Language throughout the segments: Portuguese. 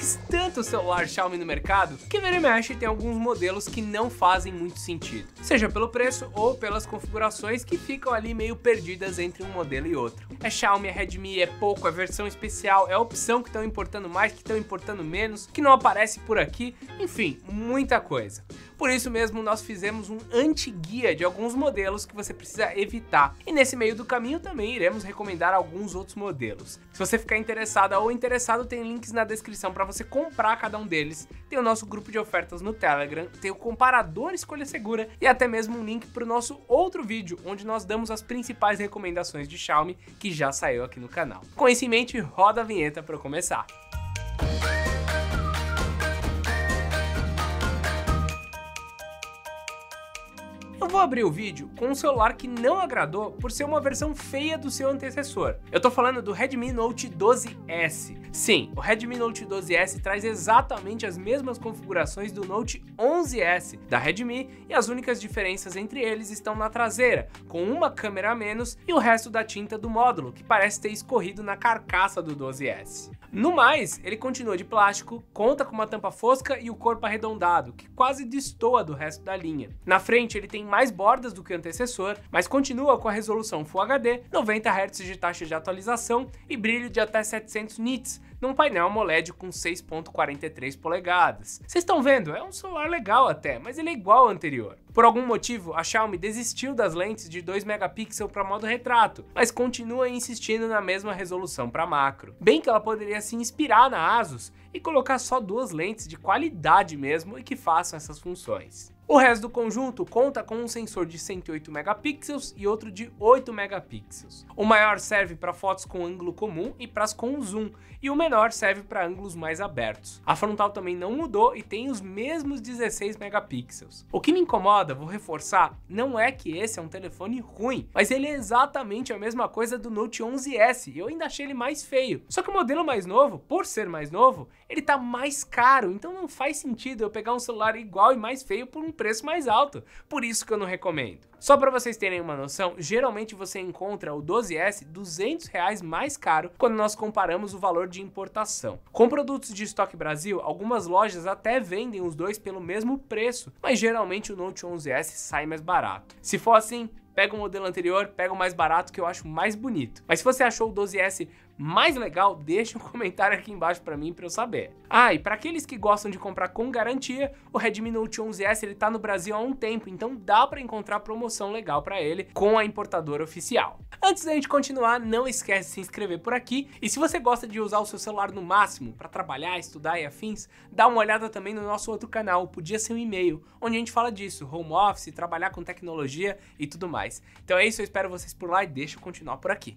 mas tanto celular Xiaomi no mercado que vira e mexe tem alguns modelos que não fazem muito sentido, seja pelo preço ou pelas configurações que ficam ali meio perdidas entre um modelo e outro. É Xiaomi, é Redmi, é pouco, é versão especial, é opção que estão importando mais, que estão importando menos, que não aparece por aqui, enfim, muita coisa. Por isso mesmo, nós fizemos um anti-guia de alguns modelos que você precisa evitar. E nesse meio do caminho também iremos recomendar alguns outros modelos. Se você ficar interessada ou interessado, tem links na descrição para você comprar cada um deles. Tem o nosso grupo de ofertas no Telegram, tem o comparador escolha segura e até mesmo um link para o nosso outro vídeo, onde nós damos as principais recomendações de Xiaomi que já saiu aqui no canal. Com isso em mente, roda a vinheta para começar. vou abrir o vídeo com um celular que não agradou por ser uma versão feia do seu antecessor. Eu tô falando do Redmi Note 12S. Sim, o Redmi Note 12S traz exatamente as mesmas configurações do Note 11S da Redmi e as únicas diferenças entre eles estão na traseira, com uma câmera a menos e o resto da tinta do módulo, que parece ter escorrido na carcaça do 12S. No mais, ele continua de plástico, conta com uma tampa fosca e o corpo arredondado, que quase destoa do resto da linha. Na frente, ele tem mais bordas do que o antecessor, mas continua com a resolução Full HD, 90 Hz de taxa de atualização e brilho de até 700 nits, num painel AMOLED com 6.43 polegadas. Vocês estão vendo, é um celular legal até, mas ele é igual ao anterior. Por algum motivo, a Xiaomi desistiu das lentes de 2 megapixels para modo retrato, mas continua insistindo na mesma resolução para macro. Bem que ela poderia se inspirar na ASUS e colocar só duas lentes de qualidade mesmo e que façam essas funções. O resto do conjunto conta com um sensor de 108 megapixels e outro de 8 megapixels. O maior serve para fotos com ângulo comum e para as com zoom, e o menor serve para ângulos mais abertos. A frontal também não mudou e tem os mesmos 16 megapixels. O que me incomoda, vou reforçar, não é que esse é um telefone ruim, mas ele é exatamente a mesma coisa do Note 11S, e eu ainda achei ele mais feio. Só que o modelo mais novo, por ser mais novo, ele tá mais caro, então não faz sentido eu pegar um celular igual e mais feio por um preço mais alto, por isso que eu não recomendo. Só para vocês terem uma noção, geralmente você encontra o 12S 200 reais mais caro quando nós comparamos o valor de importação. Com produtos de estoque Brasil, algumas lojas até vendem os dois pelo mesmo preço, mas geralmente o Note 11S sai mais barato. Se for assim, pega o modelo anterior, pega o mais barato que eu acho mais bonito. Mas se você achou o 12S mais legal, deixa um comentário aqui embaixo para mim para eu saber. Ah, e para aqueles que gostam de comprar com garantia, o Redmi Note 11S ele tá no Brasil há um tempo, então dá para encontrar promoção legal para ele com a importadora oficial. Antes da gente continuar, não esquece de se inscrever por aqui e se você gosta de usar o seu celular no máximo para trabalhar, estudar e afins, dá uma olhada também no nosso outro canal, Podia Ser um E-mail, onde a gente fala disso, home office, trabalhar com tecnologia e tudo mais. Então é isso, eu espero vocês por lá e deixa eu continuar por aqui.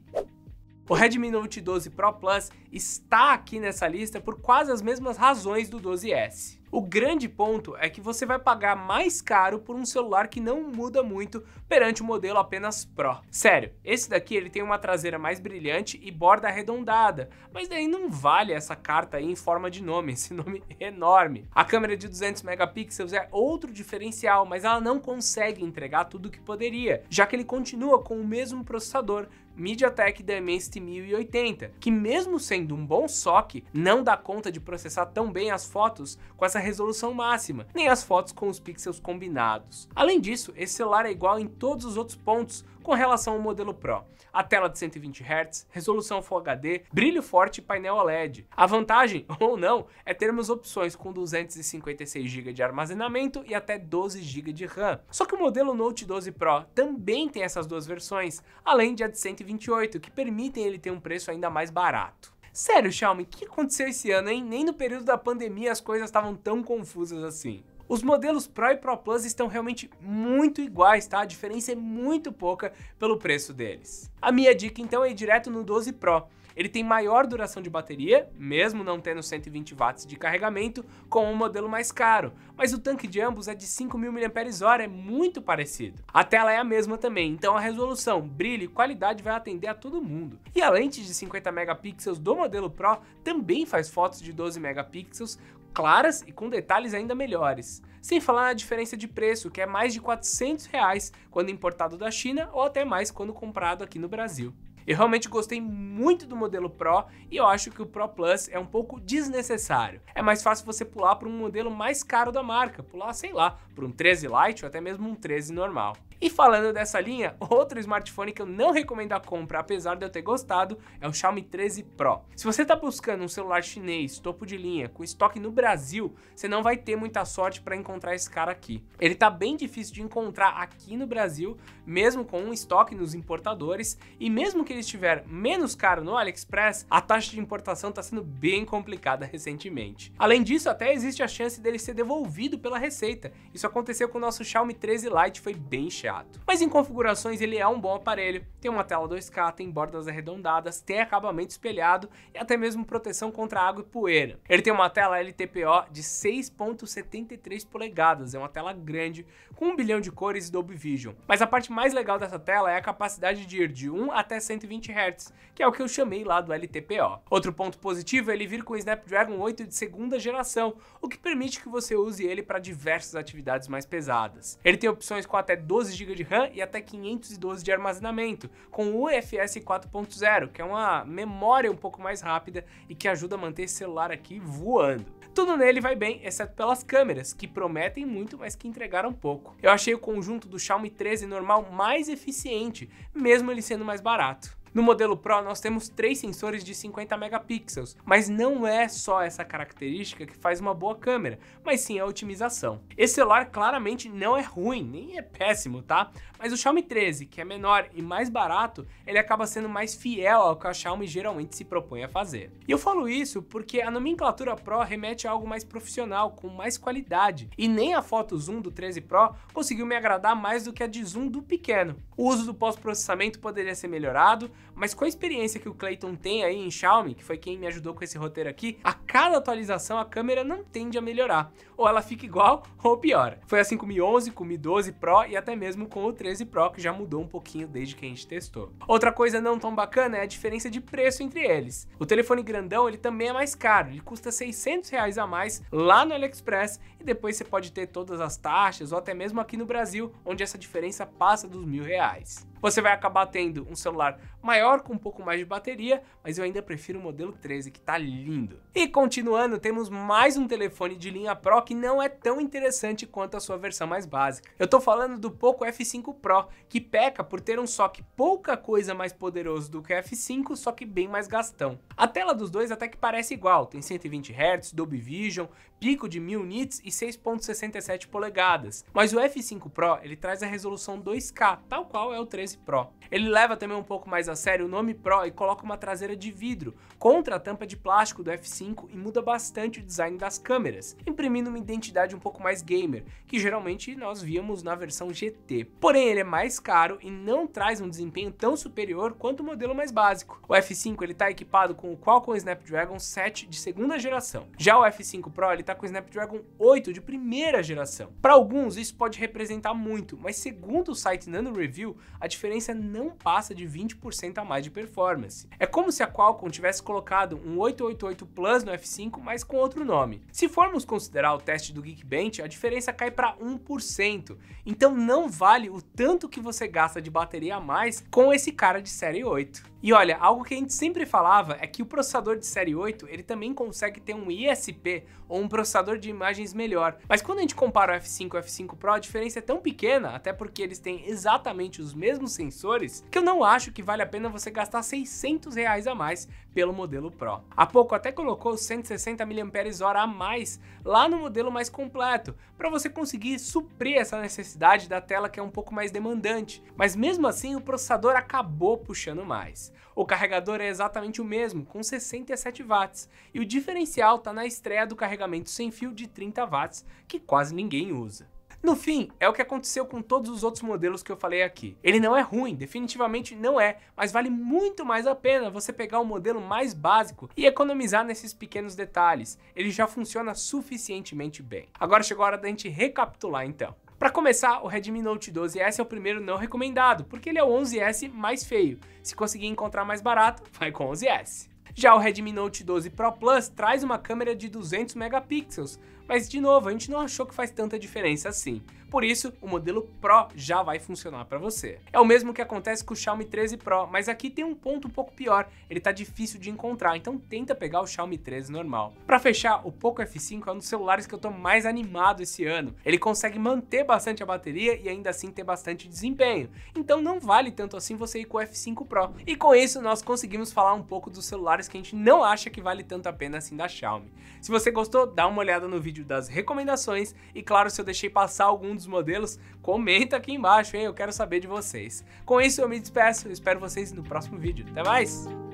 O Redmi Note 12 Pro Plus está aqui nessa lista por quase as mesmas razões do 12S. O grande ponto é que você vai pagar mais caro por um celular que não muda muito perante o modelo apenas Pro. Sério, esse daqui ele tem uma traseira mais brilhante e borda arredondada, mas daí não vale essa carta aí em forma de nome, esse nome é enorme. A câmera é de 200 megapixels é outro diferencial, mas ela não consegue entregar tudo o que poderia, já que ele continua com o mesmo processador MediaTek Dimensity 1080, que mesmo sendo um bom SoC, não dá conta de processar tão bem as fotos com essa resolução máxima, nem as fotos com os pixels combinados. Além disso, esse celular é igual em todos os outros pontos com relação ao modelo Pro. A tela de 120 Hz, resolução Full HD, brilho forte e painel OLED. A vantagem, ou não, é termos opções com 256 GB de armazenamento e até 12 GB de RAM. Só que o modelo Note 12 Pro também tem essas duas versões, além de a de 128, que permitem ele ter um preço ainda mais barato. Sério, Xiaomi, o que aconteceu esse ano, hein? Nem no período da pandemia as coisas estavam tão confusas assim. Os modelos Pro e Pro Plus estão realmente muito iguais, tá? A diferença é muito pouca pelo preço deles. A minha dica então é ir direto no 12 Pro. Ele tem maior duração de bateria, mesmo não tendo 120 watts de carregamento, com um modelo mais caro, mas o tanque de ambos é de 5.000 mAh, é muito parecido. A tela é a mesma também, então a resolução, brilho e qualidade vai atender a todo mundo. E a lente de 50 megapixels do modelo Pro também faz fotos de 12 megapixels, claras e com detalhes ainda melhores. Sem falar na diferença de preço, que é mais de 400 reais quando importado da China ou até mais quando comprado aqui no Brasil. Eu realmente gostei muito do modelo Pro e eu acho que o Pro Plus é um pouco desnecessário. É mais fácil você pular para um modelo mais caro da marca, pular, sei lá, para um 13 Lite ou até mesmo um 13 normal. E falando dessa linha, outro smartphone que eu não recomendo a compra, apesar de eu ter gostado, é o Xiaomi 13 Pro. Se você está buscando um celular chinês, topo de linha, com estoque no Brasil, você não vai ter muita sorte para encontrar esse cara aqui. Ele tá bem difícil de encontrar aqui no Brasil, mesmo com um estoque nos importadores, e mesmo que ele estiver menos caro no AliExpress, a taxa de importação está sendo bem complicada recentemente. Além disso, até existe a chance dele ser devolvido pela Receita. Isso aconteceu com o nosso Xiaomi 13 Lite, foi bem chato. Mas em configurações ele é um bom aparelho, tem uma tela 2K, tem bordas arredondadas, tem acabamento espelhado e até mesmo proteção contra água e poeira. Ele tem uma tela LTPO de 6.73 polegadas, é uma tela grande com um bilhão de cores e Dolby Vision. Mas a parte mais legal dessa tela é a capacidade de ir de 1 até 120 Hz, que é o que eu chamei lá do LTPO. Outro ponto positivo é ele vir com o Snapdragon 8 de segunda geração, o que permite que você use ele para diversas atividades mais pesadas. Ele tem opções com até 12 GB GB de RAM e até 512 de armazenamento, com UFS 4.0, que é uma memória um pouco mais rápida e que ajuda a manter esse celular aqui voando. Tudo nele vai bem, exceto pelas câmeras, que prometem muito, mas que entregaram pouco. Eu achei o conjunto do Xiaomi 13 normal mais eficiente, mesmo ele sendo mais barato. No modelo Pro nós temos três sensores de 50 megapixels, mas não é só essa característica que faz uma boa câmera, mas sim a otimização. Esse celular claramente não é ruim, nem é péssimo, tá? Mas o Xiaomi 13, que é menor e mais barato, ele acaba sendo mais fiel ao que a Xiaomi geralmente se propõe a fazer. E eu falo isso porque a nomenclatura Pro remete a algo mais profissional, com mais qualidade, e nem a foto zoom do 13 Pro conseguiu me agradar mais do que a de zoom do pequeno. O uso do pós-processamento poderia ser melhorado, mas com a experiência que o Clayton tem aí em Xiaomi, que foi quem me ajudou com esse roteiro aqui, a cada atualização a câmera não tende a melhorar. Ou ela fica igual ou piora. Foi assim com o Mi 11, com o Mi 12 Pro e até mesmo com o 13 Pro, que já mudou um pouquinho desde que a gente testou. Outra coisa não tão bacana é a diferença de preço entre eles. O telefone grandão ele também é mais caro, ele custa 600 reais a mais lá no AliExpress e depois você pode ter todas as taxas ou até mesmo aqui no Brasil, onde essa diferença passa dos mil reais. Você vai acabar tendo um celular maior com um pouco mais de bateria, mas eu ainda prefiro o modelo 13 que tá lindo. E continuando, temos mais um telefone de linha Pro que não é tão interessante quanto a sua versão mais básica. Eu tô falando do Poco F5 Pro, que peca por ter um soque pouca coisa mais poderoso do que o F5, só que bem mais gastão. A tela dos dois até que parece igual, tem 120 Hz, Dolby Vision, pico de 1000 nits e 6.67 polegadas. Mas o F5 Pro, ele traz a resolução 2K, tal qual é o 13 S Pro. Ele leva também um pouco mais a sério o nome Pro e coloca uma traseira de vidro, contra a tampa de plástico do F5 e muda bastante o design das câmeras, imprimindo uma identidade um pouco mais gamer, que geralmente nós víamos na versão GT. Porém, ele é mais caro e não traz um desempenho tão superior quanto o modelo mais básico. O F5 está equipado com o Qualcomm Snapdragon 7 de segunda geração. Já o F5 Pro está com o Snapdragon 8 de primeira geração. Para alguns, isso pode representar muito, mas segundo o site Nano Review, a diferença diferença não passa de 20% a mais de performance. É como se a Qualcomm tivesse colocado um 888 Plus no F5, mas com outro nome. Se formos considerar o teste do Geekbench, a diferença cai para 1%, então não vale o tanto que você gasta de bateria a mais com esse cara de série 8. E olha, algo que a gente sempre falava é que o processador de série 8, ele também consegue ter um ISP ou um processador de imagens melhor. Mas quando a gente compara o F5 e o F5 Pro, a diferença é tão pequena, até porque eles têm exatamente os mesmos sensores que eu não acho que vale a pena você gastar 600 reais a mais pelo modelo Pro. A pouco até colocou 160 mAh a mais lá no modelo mais completo, para você conseguir suprir essa necessidade da tela que é um pouco mais demandante, mas mesmo assim o processador acabou puxando mais. O carregador é exatamente o mesmo, com 67 watts, e o diferencial está na estreia do carregamento sem fio de 30 watts, que quase ninguém usa. No fim, é o que aconteceu com todos os outros modelos que eu falei aqui. Ele não é ruim, definitivamente não é, mas vale muito mais a pena você pegar um modelo mais básico e economizar nesses pequenos detalhes. Ele já funciona suficientemente bem. Agora chegou a hora da gente recapitular então. Para começar, o Redmi Note 12S é o primeiro não recomendado, porque ele é o 11S mais feio. Se conseguir encontrar mais barato, vai com 11S. Já o Redmi Note 12 Pro Plus traz uma câmera de 200 megapixels, mas de novo, a gente não achou que faz tanta diferença assim. Por isso, o modelo Pro já vai funcionar para você. É o mesmo que acontece com o Xiaomi 13 Pro, mas aqui tem um ponto um pouco pior, ele tá difícil de encontrar, então tenta pegar o Xiaomi 13 normal. Para fechar, o Poco F5 é um dos celulares que eu tô mais animado esse ano. Ele consegue manter bastante a bateria e ainda assim ter bastante desempenho. Então não vale tanto assim você ir com o F5 Pro. E com isso nós conseguimos falar um pouco dos celulares que a gente não acha que vale tanto a pena assim da Xiaomi. Se você gostou, dá uma olhada no vídeo vídeo das recomendações e claro, se eu deixei passar algum dos modelos, comenta aqui embaixo, hein? Eu quero saber de vocês. Com isso eu me despeço, espero vocês no próximo vídeo. Até mais!